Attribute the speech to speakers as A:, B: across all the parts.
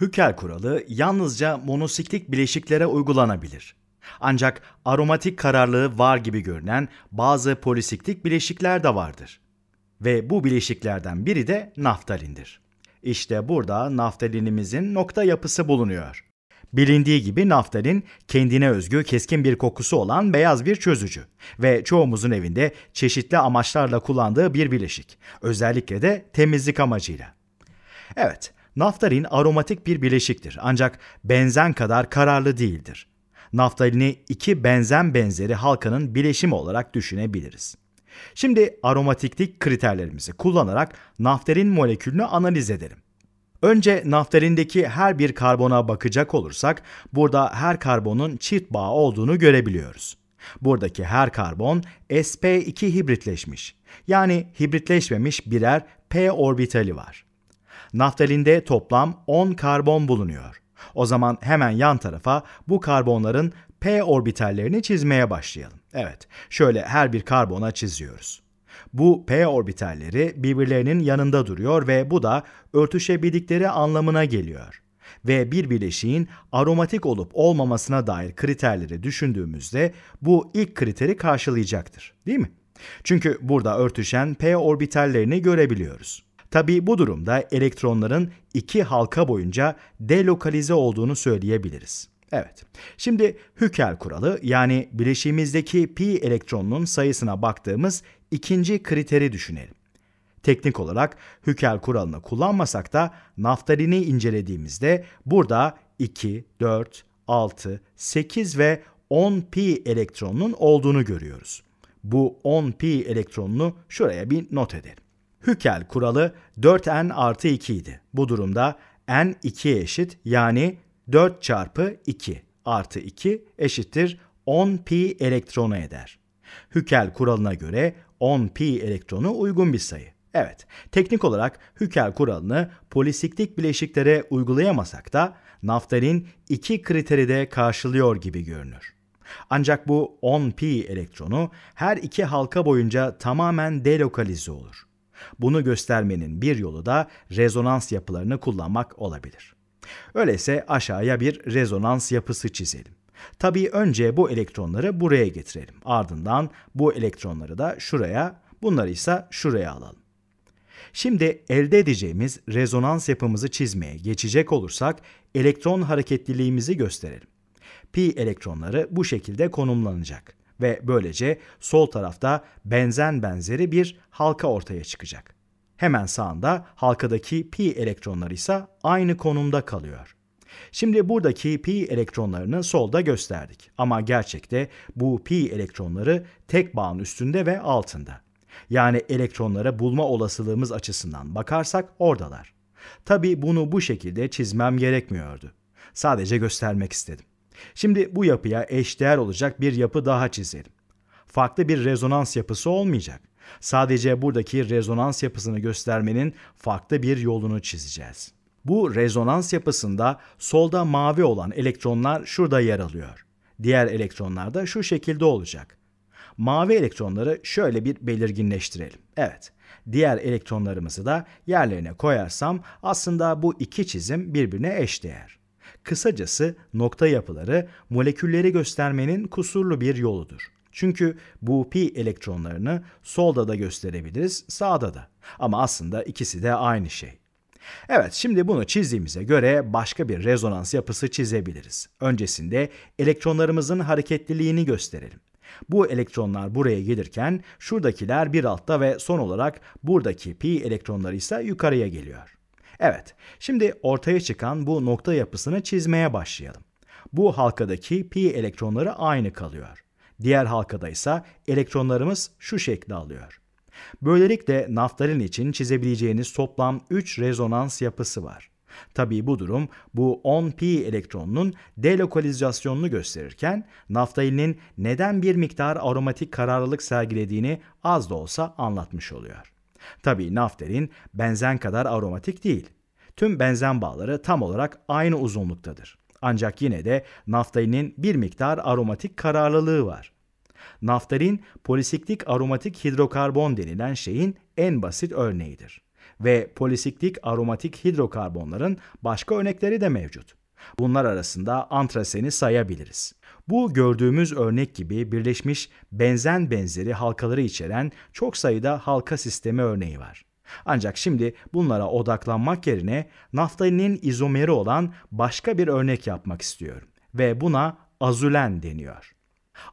A: Hükel kuralı yalnızca monosiklik bileşiklere uygulanabilir. Ancak aromatik kararlılığı var gibi görünen bazı polisiklik bileşikler de vardır. Ve bu bileşiklerden biri de naftalindir. İşte burada naftalinimizin nokta yapısı bulunuyor. Bilindiği gibi naftalin kendine özgü keskin bir kokusu olan beyaz bir çözücü ve çoğumuzun evinde çeşitli amaçlarla kullandığı bir bileşik. Özellikle de temizlik amacıyla. Evet, Naftalin aromatik bir bileşiktir ancak benzen kadar kararlı değildir. Naftalini iki benzen benzeri halkanın bileşimi olarak düşünebiliriz. Şimdi aromatiklik kriterlerimizi kullanarak naftalin molekülünü analiz edelim. Önce naftalindeki her bir karbona bakacak olursak burada her karbonun çift bağ olduğunu görebiliyoruz. Buradaki her karbon sp2 hibritleşmiş. Yani hibritleşmemiş birer p orbitali var. Naftalinde toplam 10 karbon bulunuyor. O zaman hemen yan tarafa bu karbonların p orbitallerini çizmeye başlayalım. Evet, şöyle her bir karbona çiziyoruz. Bu p orbitalleri birbirlerinin yanında duruyor ve bu da örtüşebildikleri anlamına geliyor ve bir bileşiğin aromatik olup olmamasına dair kriterleri düşündüğümüzde bu ilk kriteri karşılayacaktır, değil mi? Çünkü burada örtüşen p orbitallerini görebiliyoruz. Tabi bu durumda elektronların iki halka boyunca delokalize olduğunu söyleyebiliriz. Evet. Şimdi Hückel kuralı yani bileşiğimizdeki pi elektronunun sayısına baktığımız ikinci kriteri düşünelim. Teknik olarak Hückel kuralını kullanmasak da naftalini incelediğimizde burada 2, 4, 6, 8 ve 10 pi elektronunun olduğunu görüyoruz. Bu 10 pi elektronunu şuraya bir not edelim. Hükel kuralı 4n artı 2 idi. Bu durumda n 2'ye eşit yani 4 çarpı 2 artı 2 eşittir 10 pi elektrona eder. Hükel kuralına göre 10 pi elektronu uygun bir sayı. Evet, teknik olarak Hükel kuralını polisiklik bileşiklere uygulayamasak da naftalin iki kriteri de karşılıyor gibi görünür. Ancak bu 10 pi elektronu her iki halka boyunca tamamen delokalize olur. Bunu göstermenin bir yolu da rezonans yapılarını kullanmak olabilir. Öyleyse aşağıya bir rezonans yapısı çizelim. Tabii önce bu elektronları buraya getirelim. Ardından bu elektronları da şuraya, bunları ise şuraya alalım. Şimdi elde edeceğimiz rezonans yapımızı çizmeye geçecek olursak elektron hareketliliğimizi gösterelim. Pi elektronları bu şekilde konumlanacak ve böylece sol tarafta benzen benzeri bir halka ortaya çıkacak. Hemen sağında halkadaki pi elektronları ise aynı konumda kalıyor. Şimdi buradaki pi elektronlarını solda gösterdik ama gerçekte bu pi elektronları tek bağın üstünde ve altında. Yani elektronlara bulma olasılığımız açısından bakarsak oradalar. Tabi bunu bu şekilde çizmem gerekmiyordu. Sadece göstermek istedim. Şimdi bu yapıya eşdeğer olacak bir yapı daha çizelim. Farklı bir rezonans yapısı olmayacak. Sadece buradaki rezonans yapısını göstermenin farklı bir yolunu çizeceğiz. Bu rezonans yapısında solda mavi olan elektronlar şurada yer alıyor. Diğer elektronlar da şu şekilde olacak. Mavi elektronları şöyle bir belirginleştirelim. Evet, diğer elektronlarımızı da yerlerine koyarsam aslında bu iki çizim birbirine eşdeğer. Kısacası nokta yapıları molekülleri göstermenin kusurlu bir yoludur. Çünkü bu pi elektronlarını solda da gösterebiliriz, sağda da. Ama aslında ikisi de aynı şey. Evet şimdi bunu çizdiğimize göre başka bir rezonans yapısı çizebiliriz. Öncesinde elektronlarımızın hareketliliğini gösterelim. Bu elektronlar buraya gelirken şuradakiler bir altta ve son olarak buradaki pi elektronları ise yukarıya geliyor. Evet, şimdi ortaya çıkan bu nokta yapısını çizmeye başlayalım. Bu halkadaki pi elektronları aynı kalıyor. Diğer halkada ise elektronlarımız şu şekli alıyor. Böylelikle naftalin için çizebileceğiniz toplam 3 rezonans yapısı var. Tabii bu durum bu 10 pi elektronunun delokalizasyonunu gösterirken naftalinin neden bir miktar aromatik kararlılık sergilediğini az da olsa anlatmış oluyor. Tabii naftalin benzen kadar aromatik değil. Tüm benzen bağları tam olarak aynı uzunluktadır. Ancak yine de naftalinin bir miktar aromatik kararlılığı var. Naftalin polisiklik aromatik hidrokarbon denilen şeyin en basit örneğidir ve polisiklik aromatik hidrokarbonların başka örnekleri de mevcut. Bunlar arasında antraseni sayabiliriz. Bu gördüğümüz örnek gibi birleşmiş benzen benzeri halkaları içeren çok sayıda halka sistemi örneği var. Ancak şimdi bunlara odaklanmak yerine naftalinin izomeri olan başka bir örnek yapmak istiyorum ve buna azulen deniyor.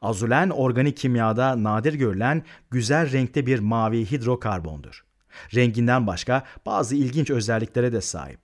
A: Azulen organik kimyada nadir görülen güzel renkte bir mavi hidrokarbondur. Renginden başka bazı ilginç özelliklere de sahip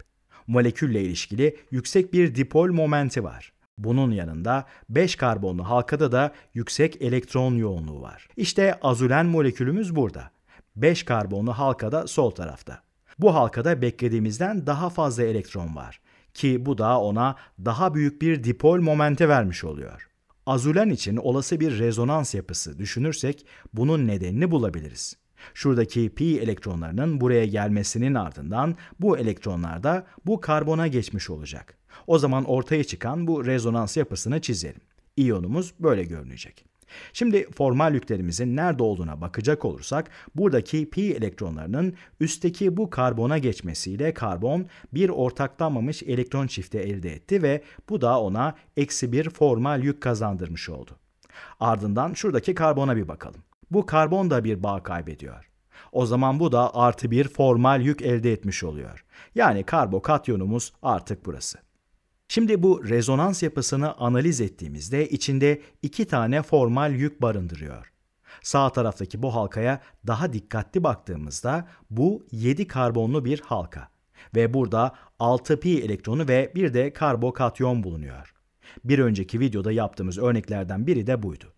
A: molekülle ilişkili yüksek bir dipol momenti var. Bunun yanında 5 karbonlu halkada da yüksek elektron yoğunluğu var. İşte azülen molekülümüz burada. 5 karbonlu halkada sol tarafta. Bu halkada beklediğimizden daha fazla elektron var ki bu da ona daha büyük bir dipol momente vermiş oluyor. Azulen için olası bir rezonans yapısı düşünürsek bunun nedenini bulabiliriz. Şuradaki pi elektronlarının buraya gelmesinin ardından bu elektronlar da bu karbona geçmiş olacak. O zaman ortaya çıkan bu rezonans yapısını çizelim. İyonumuz böyle görünecek. Şimdi formal yüklerimizin nerede olduğuna bakacak olursak buradaki pi elektronlarının üstteki bu karbona geçmesiyle karbon bir ortaklanmamış elektron çifti elde etti ve bu da ona eksi bir formal yük kazandırmış oldu. Ardından şuradaki karbona bir bakalım bu karbon da bir bağ kaybediyor. O zaman bu da artı bir formal yük elde etmiş oluyor. Yani karbokatyonumuz artık burası. Şimdi bu rezonans yapısını analiz ettiğimizde içinde iki tane formal yük barındırıyor. Sağ taraftaki bu halkaya daha dikkatli baktığımızda bu 7 karbonlu bir halka ve burada 6 pi elektronu ve bir de karbokatyon bulunuyor. Bir önceki videoda yaptığımız örneklerden biri de buydu.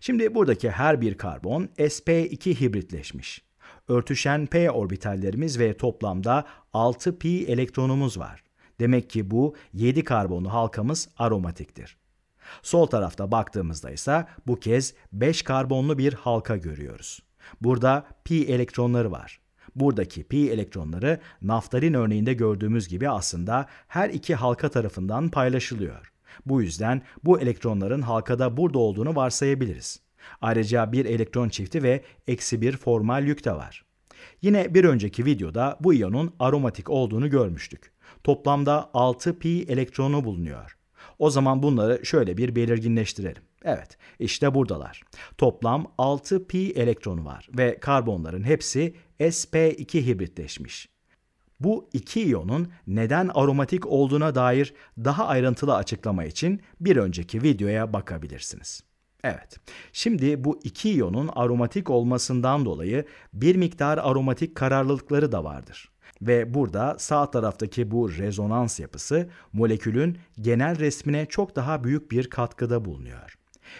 A: Şimdi buradaki her bir karbon sp2 hibritleşmiş. Örtüşen p orbitallerimiz ve toplamda 6 pi elektronumuz var. Demek ki bu 7 karbonlu halkamız aromatiktir. Sol tarafta baktığımızda ise bu kez 5 karbonlu bir halka görüyoruz. Burada pi elektronları var. Buradaki pi elektronları naftalin örneğinde gördüğümüz gibi aslında her iki halka tarafından paylaşılıyor. Bu yüzden bu elektronların halkada burada olduğunu varsayabiliriz. Ayrıca bir elektron çifti ve eksi bir formal yük de var. Yine bir önceki videoda bu iyonun aromatik olduğunu görmüştük. Toplamda 6 pi elektronu bulunuyor. O zaman bunları şöyle bir belirginleştirelim. Evet, işte buradalar. Toplam 6 pi elektronu var ve karbonların hepsi sp2 hibritleşmiş. Bu iki iyonun neden aromatik olduğuna dair daha ayrıntılı açıklama için bir önceki videoya bakabilirsiniz. Evet, şimdi bu iki iyonun aromatik olmasından dolayı bir miktar aromatik kararlılıkları da vardır. Ve burada sağ taraftaki bu rezonans yapısı molekülün genel resmine çok daha büyük bir katkıda bulunuyor.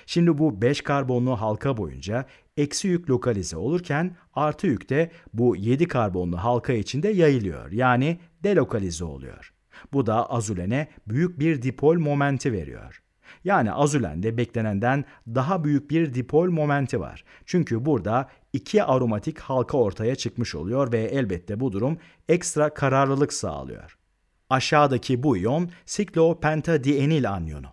A: Şimdi bu 5 karbonlu halka boyunca eksi yük lokalize olurken artı yük de bu 7 karbonlu halka içinde yayılıyor. Yani delokalize oluyor. Bu da azulen'e büyük bir dipol momenti veriyor. Yani azulende beklenenden daha büyük bir dipol momenti var. Çünkü burada iki aromatik halka ortaya çıkmış oluyor ve elbette bu durum ekstra kararlılık sağlıyor. Aşağıdaki bu iyon siklopentadienil anyonu.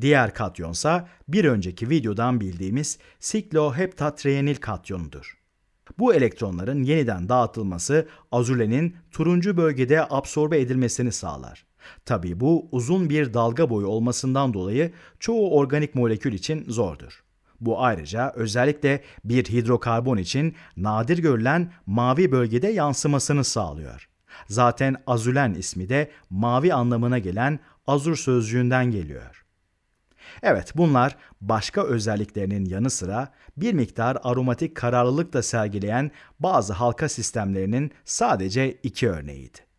A: Diğer katyonsa bir önceki videodan bildiğimiz sikloheptatrienil katyonudur. Bu elektronların yeniden dağıtılması azülenin turuncu bölgede absorbe edilmesini sağlar. Tabii bu uzun bir dalga boyu olmasından dolayı çoğu organik molekül için zordur. Bu ayrıca özellikle bir hidrokarbon için nadir görülen mavi bölgede yansımasını sağlıyor. Zaten azülen ismi de mavi anlamına gelen azur sözcüğünden geliyor. Evet bunlar başka özelliklerinin yanı sıra bir miktar aromatik kararlılık da sergileyen bazı halka sistemlerinin sadece iki örneğiydi.